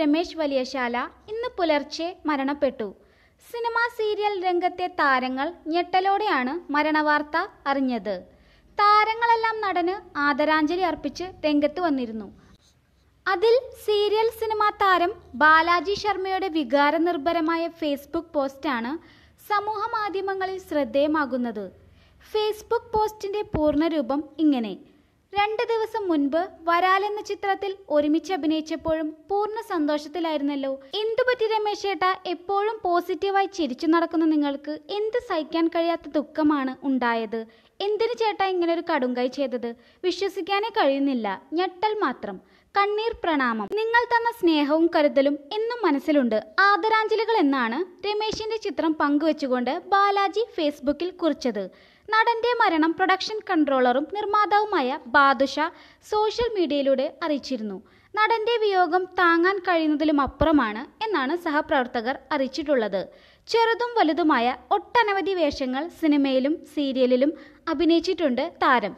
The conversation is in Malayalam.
രമേശ് വലിയശാല ഇന്ന് പുലർച്ചെ മരണപ്പെട്ടു സിനിമാ സീരിയൽ രംഗത്തെ താരങ്ങൾ ഞെട്ടലോടെയാണ് മരണവാർത്ത അറിഞ്ഞത് താരങ്ങളെല്ലാം നടന് ആദരാഞ്ജലി അർപ്പിച്ച് രംഗത്ത് വന്നിരുന്നു അതിൽ സീരിയൽ സിനിമാ താരം ബാലാജി ശർമ്മയുടെ വികാരനിർഭരമായ ഫേസ്ബുക്ക് പോസ്റ്റാണ് സമൂഹ മാധ്യമങ്ങളിൽ ശ്രദ്ധേയമാകുന്നത് ഫേസ്ബുക്ക് പോസ്റ്റിന്റെ പൂർണ്ണരൂപം ഇങ്ങനെ രണ്ട് ദിവസം മുൻപ് വരാലെന്ന ചിത്രത്തിൽ ഒരുമിച്ച് അഭിനയിച്ചപ്പോഴും പൂർണ്ണ സന്തോഷത്തിലായിരുന്നല്ലോ എന്തുപറ്റി രമേശേട്ട എപ്പോഴും പോസിറ്റീവായി ചിരിച്ചു നടക്കുന്ന നിങ്ങൾക്ക് എന്ത് സഹിക്കാൻ കഴിയാത്ത ദുഃഖമാണ് ഉണ്ടായത് എന്തിനു ചേട്ടാ ഇങ്ങനെ ഒരു കടുങ്കൈ ചെയ്തത് വിശ്വസിക്കാനേ കഴിയുന്നില്ല ഞെട്ടൽ മാത്രം കണ്ണീർ പ്രണാമം നിങ്ങൾ തന്ന സ്നേഹവും കരുതലും എന്നും മനസ്സിലുണ്ട് ആദരാഞ്ജലികൾ എന്നാണ് രമേശിന്റെ ചിത്രം പങ്കുവച്ചുകൊണ്ട് ബാലാജി ഫേസ്ബുക്കിൽ കുറിച്ചത് നടന്റെ മരണം പ്രൊഡക്ഷൻ കൺട്രോളറും നിർമ്മാതാവുമായ ബാദുഷ സോഷ്യൽ മീഡിയയിലൂടെ അറിയിച്ചിരുന്നു നടന്റെ വിയോഗം താങ്ങാൻ കഴിയുന്നതിലും അപ്പുറമാണ് എന്നാണ് സഹപ്രവർത്തകർ അറിയിച്ചിട്ടുള്ളത് ചെറുതും വലുതുമായ ഒട്ടനവധി വേഷങ്ങൾ സിനിമയിലും സീരിയലിലും അഭിനയിച്ചിട്ടുണ്ട് താരം